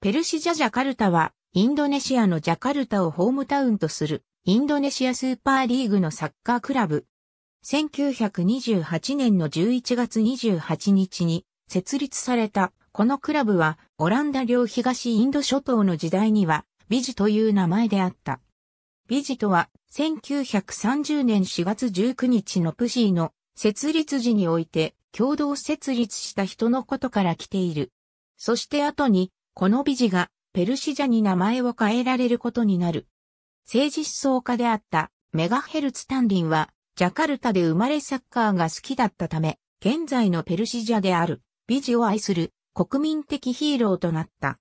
ペルシジャジャカルタは、インドネシアのジャカルタをホームタウンとする、インドネシアスーパーリーグのサッカークラブ。1928年の11月28日に設立された、このクラブは、オランダ領東インド諸島の時代には、ビジという名前であった。ビジとは、1930年4月19日のプシーの設立時において、共同設立した人のことから来ている。そして後に、この美女がペルシジャに名前を変えられることになる。政治思想家であったメガヘルツ・タンリンは、ジャカルタで生まれサッカーが好きだったため、現在のペルシジャである、美女を愛する国民的ヒーローとなった。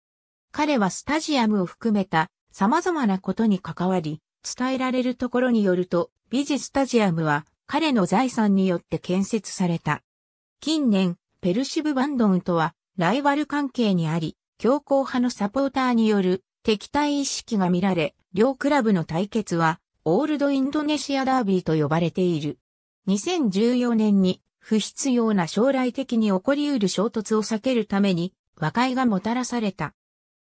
彼はスタジアムを含めた様々なことに関わり、伝えられるところによると、美ジスタジアムは彼の財産によって建設された。近年、ペルシブ・バンドンとはライバル関係にあり、強硬派のサポーターによる敵対意識が見られ、両クラブの対決は、オールドインドネシアダービーと呼ばれている。2014年に、不必要な将来的に起こり得る衝突を避けるために、和解がもたらされた。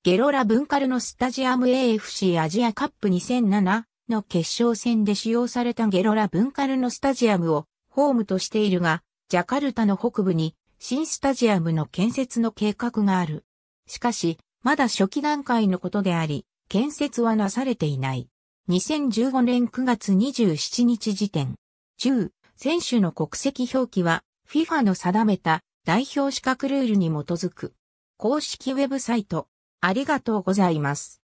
ゲロラ・ブンカルのスタジアム AFC アジアカップ2007の決勝戦で使用されたゲロラ・ブンカルのスタジアムをホームとしているが、ジャカルタの北部に新スタジアムの建設の計画がある。しかし、まだ初期段階のことであり、建設はなされていない。2015年9月27日時点、10、選手の国籍表記は FIFA の定めた代表資格ルールに基づく。公式ウェブサイト、ありがとうございます。